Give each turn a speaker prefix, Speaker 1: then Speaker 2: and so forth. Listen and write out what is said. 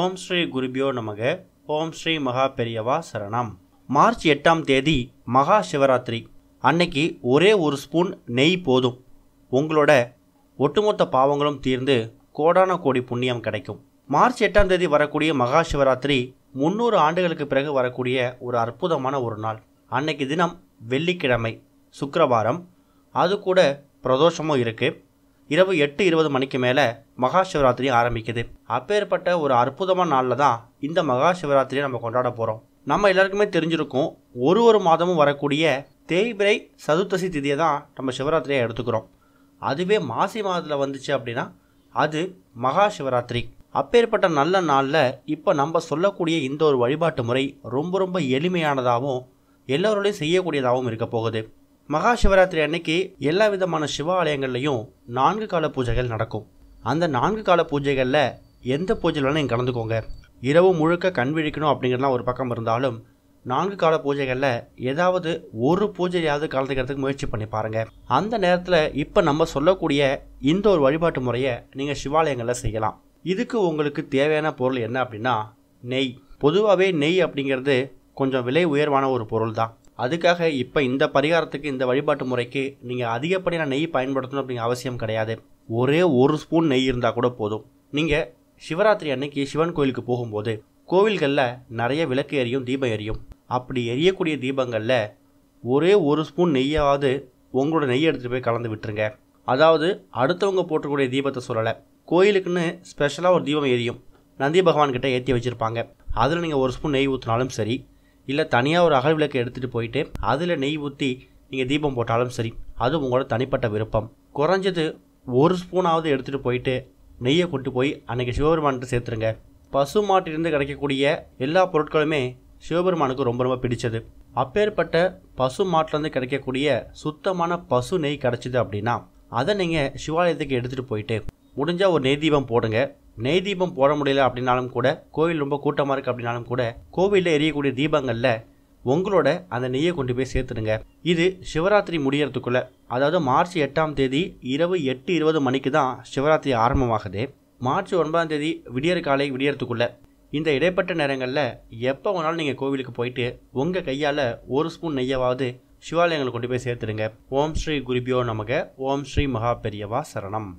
Speaker 1: ஓம் ஸ்ரீ குருபியோ நமக ஓம் ஸ்ரீ மகா பெரியவா சரணம் மார்ச் எட்டாம் தேதி மகா சிவராத்திரி அன்னைக்கு ஒரே ஒரு ஸ்பூன் நெய் போதும் உங்களோட ஒட்டுமொத்த பாவங்களும் தீர்ந்து கோடான கோடி புண்ணியம் கிடைக்கும் மார்ச் எட்டாம் தேதி வரக்கூடிய மகா சிவராத்திரி முன்னூறு ஆண்டுகளுக்கு பிறகு வரக்கூடிய ஒரு அற்புதமான ஒரு நாள் அன்னைக்கு தினம் வெள்ளிக்கிழமை சுக்கரவாரம் அது கூட பிரதோஷமும் இருக்குது இரவு எட்டு இருபது மணிக்கு மேலே மகா சிவராத்திரி ஆரம்பிக்குது அப்பேற்பட்ட ஒரு அற்புதமான நாளில் தான் இந்த மகா சிவராத்திரியை நம்ம கொண்டாட போகிறோம் நம்ம எல்லாருக்குமே தெரிஞ்சிருக்கும் ஒரு ஒரு மாதமும் வரக்கூடிய தேய்பிரை சதுர்த்தசி திதியை தான் நம்ம சிவராத்திரியை எடுத்துக்கிறோம் அதுவே மாசி மாதத்தில் வந்துச்சு அப்படின்னா அது மகா சிவராத்திரி அப்பேற்பட்ட நல்ல நாளில் இப்போ நம்ம சொல்லக்கூடிய இந்த ஒரு வழிபாட்டு முறை ரொம்ப ரொம்ப எளிமையானதாகவும் எல்லோருடையும் செய்யக்கூடியதாகவும் இருக்க போகுது மகா சிவராத்திரி அன்னைக்கு எல்லா விதமான சிவாலயங்கள்லையும் நான்கு கால பூஜைகள் நடக்கும் அந்த நான்கு கால பூஜைகளில் எந்த பூஜையில் வேணால் கலந்துக்கோங்க இரவு முழுக்க கண் விழிக்கணும் அப்படிங்கிறதுலாம் ஒரு பக்கம் இருந்தாலும் நான்கு கால பூஜைகளில் ஏதாவது ஒரு பூஜையாவது கலந்துக்கிறதுக்கு முயற்சி பண்ணி பாருங்கள் அந்த நேரத்தில் இப்போ நம்ம சொல்லக்கூடிய இந்த ஒரு வழிபாட்டு முறையை நீங்கள் சிவாலயங்களில் செய்யலாம் இதுக்கு உங்களுக்கு தேவையான பொருள் என்ன அப்படின்னா நெய் பொதுவாகவே நெய் அப்படிங்கிறது கொஞ்சம் விலை உயர்வான ஒரு பொருள் தான் அதுக்காக இப்போ இந்த பரிகாரத்துக்கு இந்த வழிபாட்டு முறைக்கு நீங்கள் அதிகப்படியான நெய் பயன்படுத்தணும் அப்படிங்கிற அவசியம் கிடையாது ஒரே ஒரு ஸ்பூன் நெய் இருந்தால் கூட போதும் நீங்கள் சிவராத்திரி அன்னைக்கு சிவன் கோயிலுக்கு போகும்போது கோவில்களில் நிறைய விளக்கு எரியும் தீபம் எரியும் அப்படி எரியக்கூடிய தீபங்களில் ஒரே ஒரு ஸ்பூன் நெய்யாவது உங்களோட நெய் எடுத்துகிட்டு போய் கலந்து விட்டுருங்க அதாவது அடுத்தவங்க போட்டக்கூடிய தீபத்தை சொல்லலை கோயிலுக்குன்னு ஸ்பெஷலாக ஒரு தீபம் எரியும் நந்தி பகவான்கிட்ட ஏற்றி வச்சுருப்பாங்க அதில் நீங்கள் ஒரு ஸ்பூன் நெய் ஊற்றினாலும் சரி இல்லை தனியாக ஒரு அகல் விளக்கு எடுத்துகிட்டு போயிட்டு அதில் நெய் ஊற்றி நீங்கள் தீபம் போட்டாலும் சரி அது உங்களோட தனிப்பட்ட விருப்பம் குறைஞ்சது ஒரு ஸ்பூனாவது எடுத்துகிட்டு போயிட்டு நெய்யை கொண்டு போய் அன்றைக்கி சிவபெருமான்கிட்ட சேர்த்துருங்க பசு மாட்டிலிருந்து கிடைக்கக்கூடிய எல்லா பொருட்களுமே சிவபெருமானுக்கு ரொம்ப ரொம்ப பிடிச்சது அப்பேற்பட்ட பசு மாட்டிலேருந்து கிடைக்கக்கூடிய சுத்தமான பசு நெய் கிடச்சிது அப்படின்னா அதை நீங்கள் சிவாலயத்துக்கு எடுத்துகிட்டு போயிட்டு முடிஞ்சால் ஒரு நெய் தீபம் போடுங்க நெய் தீபம் போட முடியல அப்படின்னாலும் கூட கோவில் ரொம்ப கூட்டமாக இருக்குது அப்படின்னாலும் கூட கோவிலில் எரியக்கூடிய தீபங்களில் உங்களோட அந்த நெய்யை கொண்டு போய் சேர்த்துடுங்க இது சிவராத்திரி முடியறதுக்குள்ளே அதாவது மார்ச் எட்டாம் தேதி இரவு எட்டு இருபது மணிக்கு தான் சிவராத்திரி ஆரம்பமாகுது மார்ச் ஒன்பதாம் தேதி விடியற் காலை விடியறதுக்குள்ள இந்த இடைப்பட்ட நேரங்களில் எப்போ வேணாலும் நீங்கள் கோவிலுக்கு போயிட்டு உங்கள் கையால் ஒரு ஸ்பூன் நெய்யவாவது சிவாலயங்களை கொண்டு போய் சேர்த்துடுங்க ஓம் ஸ்ரீ குருபியோ நமக ஓம் ஸ்ரீ மகா பெரியவா சரணம்